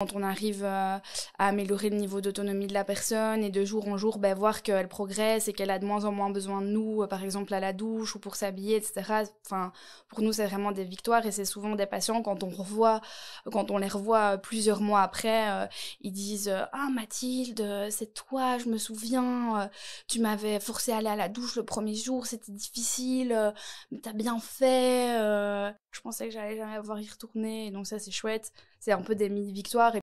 quand on arrive euh, à améliorer le niveau d'autonomie de la personne et de jour en jour ben, voir qu'elle progresse et qu'elle a de moins en moins besoin de nous, euh, par exemple à la douche ou pour s'habiller, etc. Enfin, pour nous, c'est vraiment des victoires et c'est souvent des patients quand on revoit, quand on les revoit euh, plusieurs mois après, ils disent Ah Mathilde, c'est toi, je me souviens, tu m'avais forcé à aller à la douche le premier jour, c'était difficile, mais t'as bien fait pensais que j'allais jamais avoir y retourner. Et donc ça, c'est chouette. C'est un peu des mini-victoires.